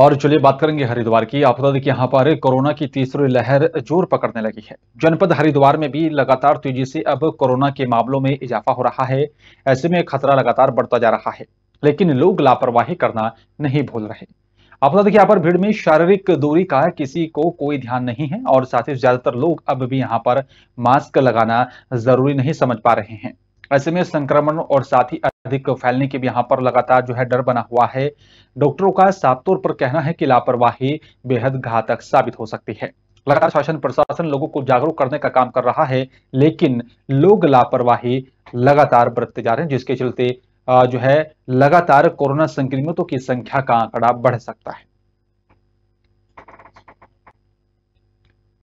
और चलिए बात करेंगे हरिद्वार की आप बता दें कि यहाँ पर कोरोना की तीसरी लहर जोर पकड़ने लगी है जनपद हरिद्वार में भी लगातार तेजी से अब कोरोना के मामलों में इजाफा हो रहा है ऐसे में खतरा लगातार बढ़ता जा रहा है लेकिन लोग लापरवाही करना नहीं भूल रहे आप बता दें कि यहाँ पर भीड़ में शारीरिक दूरी का किसी को कोई ध्यान नहीं है और साथ ही ज्यादातर लोग अब भी यहाँ पर मास्क लगाना जरूरी नहीं समझ पा रहे हैं ऐसे में संक्रमण और साथ ही अधिक फैलने की भी यहाँ पर लगातार जो है डर बना हुआ है डॉक्टरों का साफ तौर पर कहना है कि लापरवाही बेहद घातक साबित हो सकती है लगातार शासन प्रशासन लोगों को जागरूक करने का काम कर रहा है लेकिन लोग लापरवाही लगातार बरतते जा रहे हैं जिसके चलते जो है लगातार कोरोना संक्रमितों की संख्या का आंकड़ा बढ़ सकता है